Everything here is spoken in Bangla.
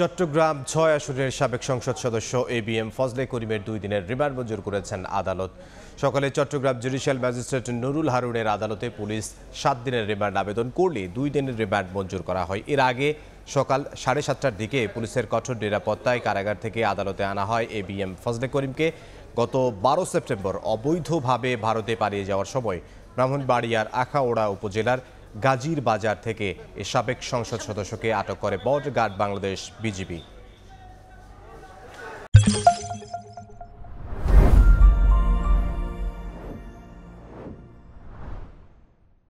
চট্টগ্রাম ছয় আসনের সাবেক সংসদ সদস্য এ বি এম ফজলে করিমের দুই দিনের রিমান্ড মঞ্জুর করেছেন আদালত সকালে চট্টগ্রাম জুডিশিয়াল ম্যাজিস্ট্রেট নুরুল হারুনের আদালতে পুলিশ সাত দিনের রিমান্ড আবেদন করলে দুই দিনের রিমান্ড মঞ্জুর করা হয় এর আগে সকাল সাড়ে সাতটার দিকে পুলিশের কঠোর নিরাপত্তায় কারাগার থেকে আদালতে আনা হয় এ বি এম ফজলে করিমকে গত বারো সেপ্টেম্বর অবৈধভাবে ভারতে পালিয়ে যাওয়ার সময় ব্রাহ্মণবাড়িয়ার আখাওড়া উপজেলার গাজীর বাজার থেকে এ সাবেক সংসদ সদস্যকে আটক করে বর্ডার গার্ড বাংলাদেশ বিজিবি